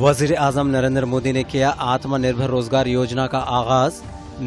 वजीर अजम नरेंद्र मोदी ने किया आत्मनिर्भर रोजगार योजना का आगाज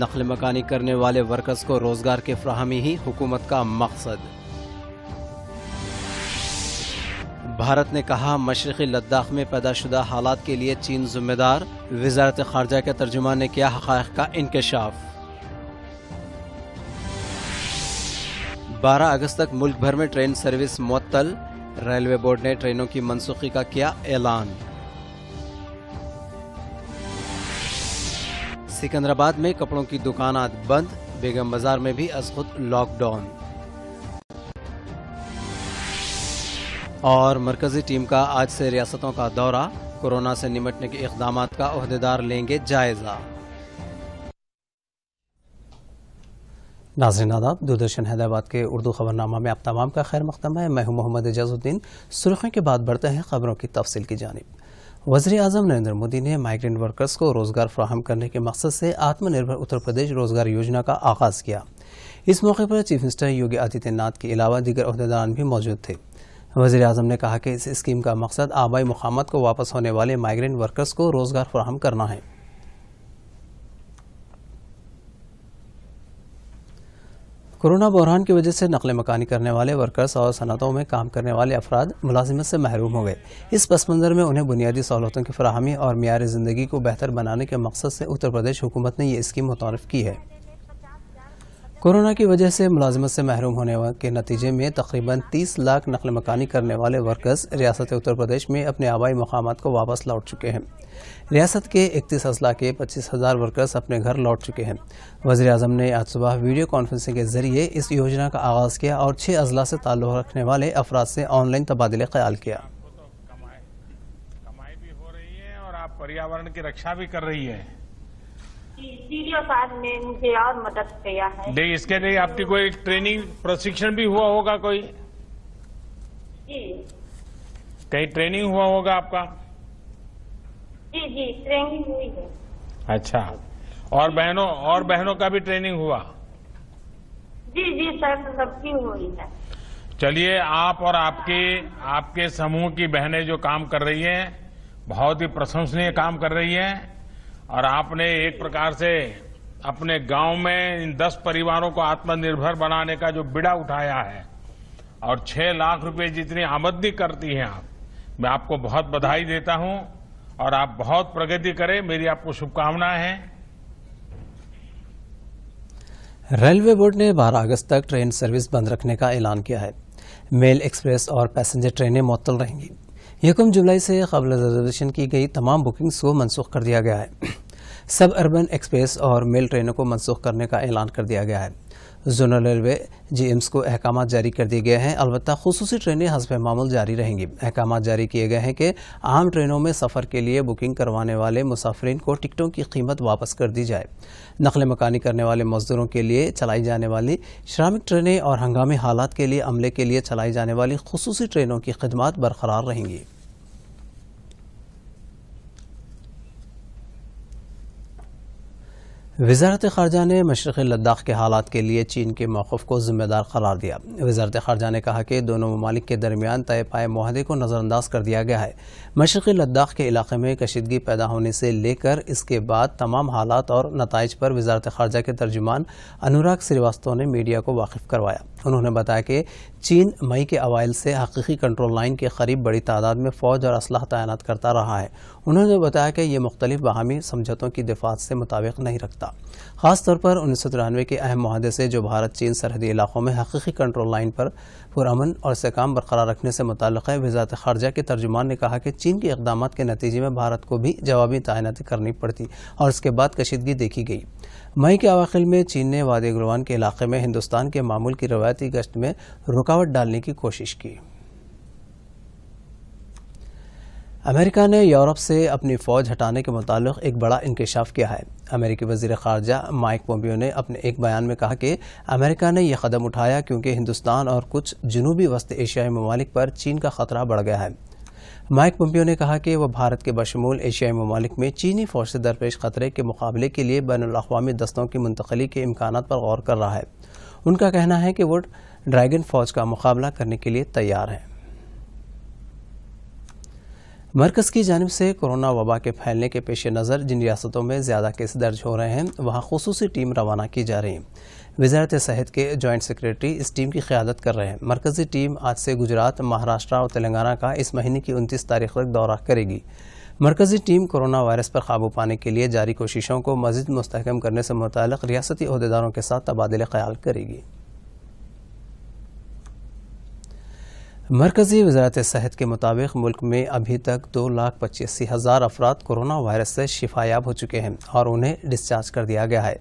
नकल मकानी करने वाले वर्कर्स को रोजगार की फ्राहमी ही हुकूमत का मकसद भारत ने कहा मशरकी लद्दाख में पैदाशुदा हालात के लिए चीन जिम्मेदार वजारत खारजा के तर्जुमान ने किया हक का इंकशाफ बारह अगस्त तक मुल्क भर में ट्रेन सर्विस मअतल रेलवे बोर्ड ने ट्रेनों की मनसूखी का किया ऐलान सिकंदराबाद में कपड़ों की दुकान आज बंद बेगम बाजार में भी अस्खुद लॉकडाउन और मरकजी टीम का आज से रियासतों का दौरा कोरोना से निपटने के इकदाम का अहदेदार लेंगे जायजा नाजरन आदाब दूरदर्शन हैदराबाद के उर्दू खबरनामा में आप तमाम का खैर मकदम है मैं हूं मोहम्मद एजाजुद्दीन सुर्खियों के बाद बढ़ते हैं खबरों की तफसील की जानब वजी अजम नरेंद्र मोदी ने माइग्रेंट वर्कर्स को रोजगार फ्राहम करने के मकसद से आत्मनिर्भर उत्तर प्रदेश रोजगार योजना का आगाज किया इस मौके पर चीफ मिनिस्टर योगी आदित्यनाथ के अलावा दीगर अहदेदार भी मौजूद थे वजी अजम ने कहा कि इस स्कीम का मकसद आबाई मकामत को वापस होने वाले माइग्रेंट वर्कर्स को रोजगार फ्राहम करना है कोरोना बहरान की वजह से नकल मकानी करने वाले वर्कर्स और सनतों में काम करने वाले अफराद मुलाजिमत से महरूम हो गए इस पस मंज़र में उन्हें बुनियादी सहूलतों की फरहमी और मीयारी ज़िंदगी को बेहतर बनाने के मकसद से उत्तर प्रदेश हुकूमत ने यह स्कीम मुतारफ़ की है कोरोना की वजह से मुलाजमत से महरूम होने के नतीजे में तकरीबन 30 लाख नकल मकानी करने वाले वर्कर्स रियासत उत्तर प्रदेश में अपने आबाई मकाम को वापस लौट चुके हैं रियासत के इकतीस अजला के पच्चीस हज़ार वर्कर्स अपने घर लौट चुके हैं वजी अजम ने आज सुबह वीडियो कॉन्फ्रेंसिंग के जरिए इस योजना का आगाज़ किया और छः अजला से ताल्लुक़ रखने वाले अफराद से ऑनलाइन तबादले ख्याल किया तो पर्यावरण की रक्षा भी कर रही है वीडियो साहब ने मुझे और मदद किया है नहीं इसके लिए आपकी कोई ट्रेनिंग प्रशिक्षण भी हुआ होगा कोई जी कहीं ट्रेनिंग हुआ होगा आपका जी जी ट्रेनिंग हुई है अच्छा और बहनों और बहनों का भी ट्रेनिंग हुआ जी जी सर सबकी हुई है चलिए आप और आपके आपके समूह की बहनें जो काम कर रही हैं बहुत ही प्रशंसनीय काम कर रही हैं और आपने एक प्रकार से अपने गांव में इन दस परिवारों को आत्मनिर्भर बनाने का जो बिड़ा उठाया है और छह लाख रुपए जितनी आमदनी करती हैं आप मैं आपको बहुत बधाई देता हूं और आप बहुत प्रगति करें मेरी आपको शुभकामनाएं हैं रेलवे बोर्ड ने 12 अगस्त तक ट्रेन सर्विस बंद रखने का ऐलान किया है मेल एक्सप्रेस और पैसेंजर ट्रेनें मुअत्तल रहेंगी यकम जुलाई से कबल रिजर्वेशन की गई तमाम बुकिंग्स को मनसूख कर दिया गया है सब अर्बन एक्सप्रेस और मेल ट्रेनों को मनसूख करने का ऐलान कर दिया गया है जोनल रेलवे जीएम्स को अहकाम जारी कर दिए गए हैं अलबत् खसूस ट्रेनें हसब मामूल जारी रहेंगी अहकाम जारी किए गए हैं कि आम ट्रेनों में सफ़र के लिए बुकिंग करवाने वाले मुसाफरीन को टिकटों की कीमत वापस कर दी जाए नकल मकानी करने वाले मजदूरों के लिए चलाई जाने वाली श्रामिक ट्रेनें और हंगामी हालात के लिए अमले के लिए चलाई जाने वाली खसूस ट्रेनों की खदमात बरकरार रहेंगी वजारत खारजा ने मशरक़ लद्दाख के हालात के लिए चीन के मौक़ को ज़िम्मेदार करार दिया वजारत खारजा ने कहा कि दोनों ममालिक के दरमियान तय पाए माहदे को नज़रअंदाज कर दिया गया है मशरक़ लद्दाख के इलाके में कशीदगी पैदा होने से लेकर इसके बाद तमाम हालात और नतज पर वजारत खारजा के तर्जुमान अनुराग श्रीवास्तव ने मीडिया को वाकिफ करवाया उन्होंने बताया कि चीन मई के अवाइल से हकीकी कंट्रोल लाइन के करीब बड़ी तादाद में फ़ौज और असलाह तैनात करता रहा है उन्होंने बताया कि ये मुख्तलिफ बाहमी समझौतों की दिफात से मुताबिक नहीं रखता था खासतौर पर उन्नीस सौ तिरानवे के अहम माहदे से जो भारत चीन सरहदी इलाकों में हकीकी कंट्रोल लाइन पर पुरमन और सकाम बरकरार रखने से मुतल है वजारत खारजा के तर्जुमान ने कहा कि चीन के इकदाम के नतीजे में भारत को भी जवाबी तैनाती करनी पड़ती और इसके बाद कशीदगी देखी गई मई के अवाखिल में चीन ने वाद गुलवान के इलाके में हिंदुस्तान के मामूल की रवायती गश्त में रुकावट डालने की कोशिश की अमेरिका ने यूरोप से अपनी फ़ौज हटाने के मुतालिक एक बड़ा इंकशाफ किया है अमेरिकी वजीर खारजा माइक पोम्पियो ने अपने एक बयान में कहा कि अमेरिका ने यह कदम उठाया क्योंकि हिंदुस्तान और कुछ जनूबी वस्त एशियाई ममालिक पर चीन का ख़तरा बढ़ गया है माइक पोम्पियो ने कहा कि वह भारत के बशमूल एशियाई ममालिक में चीनी फ़ौज से दरपेश ख़तरे के मुकाबले के लिए बैन अवी दस्तों की मुंतकली के इम्कान पर गौर कर रहा है उनका कहना है कि वो ड्रैगन फ़ौज का मुकाबला करने के लिए तैयार हैं मरकज़ की जानब से कोरोना वबा के फैलने के पेश नज़र जिन रियासतों में ज़्यादा केस दर्ज हो रहे हैं वहाँ खसूस टीम रवाना की जा रही है वजारत सेहत के जॉइंट सेक्रेटरी इस टीम की क्यादत कर रहे हैं मरकज़ी टीम आज से गुजरात महाराष्ट्र और तेलंगाना का इस महीने की उनतीस तारीख तक दौरा करेगी मरकज़ी टीम कोरोना वायरस पर काबू पाने के लिए जारी कोशिशों को मज़ीद मस्तकम करने से मुतल रियासती अहदेदारों के साथ तबादले ख्याल करेगी मरकज़ी वजारत सेहत के मुताबिक मुल्क में अभी तक दो लाख पच्चीस हज़ार अफराद कोरोना वायरस से शिफायाब हो चुके हैं और उन्हें डिस्चार्ज कर दिया गया है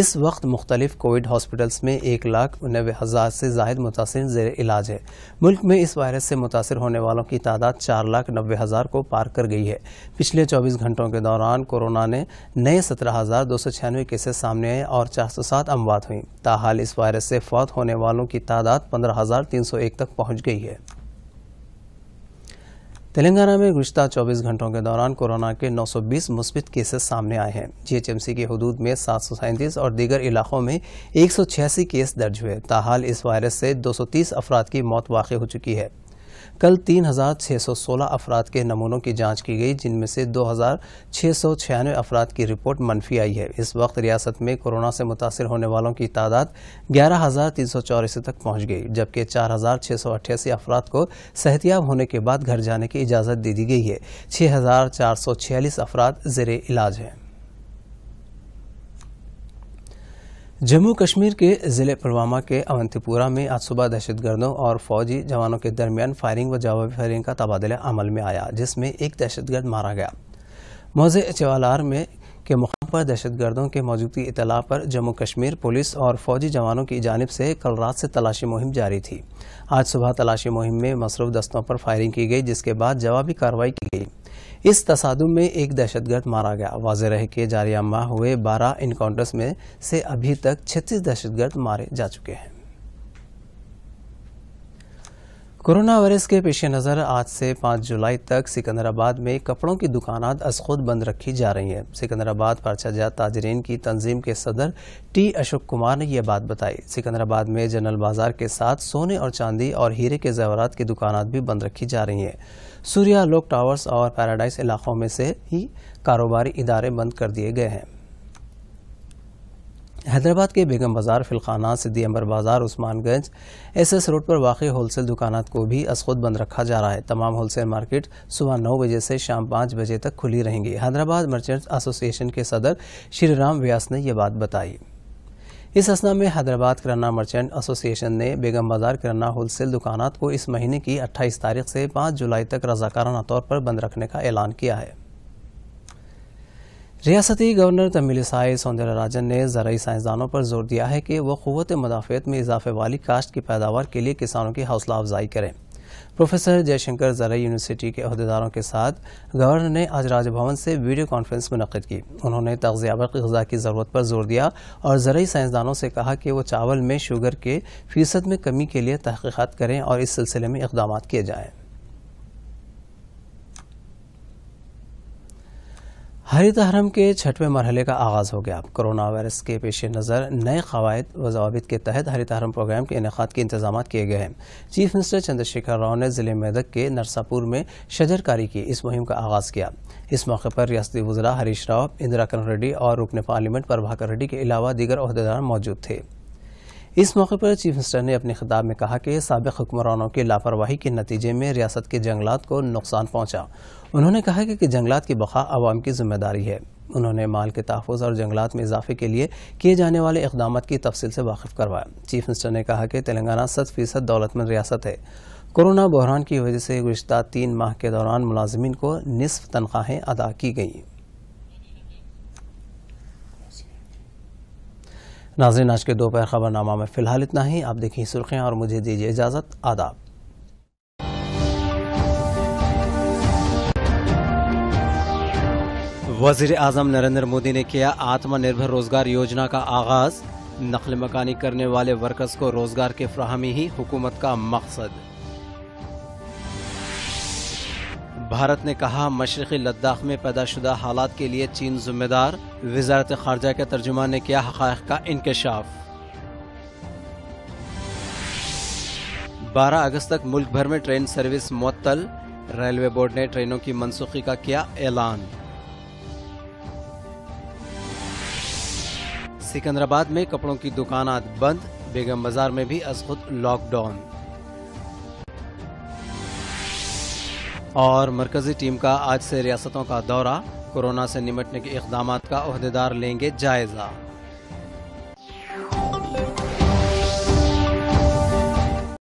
इस वक्त मुख्तलिफ कोविड हॉस्पिटल्स में एक लाख नबे हज़ार से जायद मुतासर जेर इलाज है मुल्क में इस वायरस से मुतासर होने वालों की तादाद चार लाख नबे हज़ार को पार कर गई है पिछले चौबीस घंटों के दौरान कोरोना ने नए सत्रह हज़ार दो सौ छियानवे केसेस सामने आए और चार सौ सात अमवात हुई ताहाल इस वायरस से फौत होने वालों की तादाद पंद्रह हज़ार तीन सौ एक तक पहुँच गई है तेलंगाना में गुजत 24 घंटों के दौरान कोरोना के 920 मुस्बित केसेस सामने आए हैं जीएचएमसी के हदूद में सात और दीगर इलाकों में एक केस दर्ज हुए ताहाल इस वायरस से 230 अफराद की मौत वाक़ हो चुकी है कल तीन हज़ार छः सौ सोलह अफराद के नमूनों की जाँच की गई जिनमें से दो हज़ार छः सौ छियानवे अफराद की रिपोर्ट मनफी आई है इस वक्त रियासत में कोरोना से मुतासर होने वालों की तादाद ग्यारह हज़ार तीन सौ चौरासी तक पहुँच गई जबकि चार हज़ार छः सौ अट्ठासी अफराद को सेहतियाब होने के बाद घर जाने की इजाज़त दे दी गई है छः हज़ार चार सौ छियालीस अफराद जेर इलाज हैं जम्मू कश्मीर के ज़िले पुलवामा के अवंतीपुरा में आज सुबह दहशतगर्दों और फौजी जवानों के दरमियान फायरिंग व जवाबी फायरिंग का तबादला अमल में आया जिसमें एक दहशतगर्द मारा गया मौज चवालार में के मुकाम पर दहशतगर्दों के मौजूदगी इतला पर जम्मू कश्मीर पुलिस और फौजी जवानों की जानब से कल रात से तलाशी मुहिम जारी थी आज सुबह तलाशी मुहिम में मसरूफ दस्तों पर फायरिंग की गई जिसके बाद जवाबी कार्रवाई की गई इस तसादम में एक दहशतगर्द मारा गया वाज रहे के जारियामा हुए बारह इनकाउंटर्स में से अभी तक छत्तीस दहशतगर्द मारे जा चुके हैं कोरोना वायरस के पेश नज़र आज से 5 जुलाई तक सिकंदराबाद में कपड़ों की दुकानात अज खुद बंद रखी जा रही हैं सिकंदराबाद जात ताजरीन की तंजीम के सदर टी अशोक कुमार ने यह बात बताई सिकंदराबाद में जनरल बाजार के साथ सोने और चांदी और हीरे के जवरत की दुकानात भी बंद रखी जा रही हैं सूर्या लोक टावर्स और पैराडाइस इलाकों में से ही कारोबारी इदारे बंद कर दिए गए हैं हैदराबाद के बेगम बाज़ार फिलखाना सिद्दी अंबर बाज़ार उस्मानगंज एस एस रोड पर वाक़ होलसेल दुकानात को भी असखुद बंद रखा जा रहा है तमाम होलसेल मार्केट सुबह नौ बजे से शाम पाँच बजे तक खुली रहेंगी हैदराबाद मर्चेंट्स एसोसिएशन के सदर श्री राम व्यास ने यह बात बताई इस असना में हैदराबाद किराना मर्चेंट एसोसिएशन ने बेगम बाज़ार किराना होलसेल दुकानात को इस महीने की अट्ठाईस तारीख से पाँच जुलाई तक रजाकाराना तौर पर बंद रखने का ऐलान किया है रियासती गवर्नर तमिलसाई सौंदरराजन ने जरिए साइंसदानों पर जोर दिया है कि वह क़वत मदाफ़त में इजाफे वाली काश्त की पैदावार के लिए किसानों की हौसला अफजाई करें प्रोफेसर जयशंकर जरई यूनिवर्सिटी के अहदेदारों के साथ गवर्नर ने आज राजभवन से वीडियो कॉन्फ्रेंस मुनद की उन्होंने तगजियाबर गजा की ज़रूरत पर जोर दिया और जरई साइंसदानों से कहा कि वह चावल में शुगर के फ़ीसद में कमी के लिए तहकीक़त करें और इस सिलसिले में इकदाम किए जाएँ हरित हरम के छठवें मरहले का आगाज़ हो गया कोरोना वायरस के पेश नज़र नए कवायद व जवाबित के तहत हरित हरम प्रोग्राम के इनका के इंतजाम किए गए हैं चीफ मिनिस्टर चंद्रशेखर राव ने ज़िले मेदक के नरसापुर में शजरकारी की इस मुहिम का आगाज़ किया इस मौके पर रियाती वजरा हरीश राव इंदिरा करण रेड्डी और रुकन पार्लियामेंट प्रभाकर रेड्डी के अलावा दीगर अहदेदार मौजूद थे इस मौके पर चीफ मिनिस्टर ने अपने खिताब में कहा कि सबक हुक्मरानों की लापरवाही के नतीजे में रियासत के जंगलात को नुकसान पहुँचा उन्होंने कहा कि, कि जंगलात की बखा आवाम की जिम्मेदारी है उन्होंने माल के तहफ़ और जंगलात में इजाफे के लिए किए जाने वाले इकदाम की तफसील से वाकिफ करवाया चीफ मिनिस्टर ने कहा कि तेलंगाना सत फीसद दौलतमंद रियासत है कोरोना बहरान की वजह से गुज्त तीन माह के दौरान मुलाजमीन को निसफ तनख्वाहें अदा की गई नाजरीन आज के दोपहर खबरनामा में फ़िलहाल इतना ही आप देखिए सुर्खियाँ और मुझे दीजिए इजाज़त आदाब वजीर आजम नरेंद्र मोदी ने किया आत्मनिर्भर रोजगार योजना का आगाज नकल मकानी करने वाले वर्कर्स को रोजगार के फ्राहमी ही हुकूमत का मकसद भारत ने कहा मशरक़ी लद्दाख में पैदाशुदा हालात के लिए चीन जिम्मेदार वजारत खारजा के तर्जुमान ने किया हक़ का इंकशाफ बारह अगस्त तक मुल्क भर में ट्रेन सर्विस मअतल रेलवे बोर्ड ने ट्रेनों की मनसूखी का किया ऐलान सिकंदराबाद में कपड़ों की दुकानात बंद बेगम बाजार में भी खुद लॉकडाउन और मरकजी टीम का आज से रियासतों का दौरा कोरोना से निपटने के इकदाम का अहदेदार लेंगे जायजा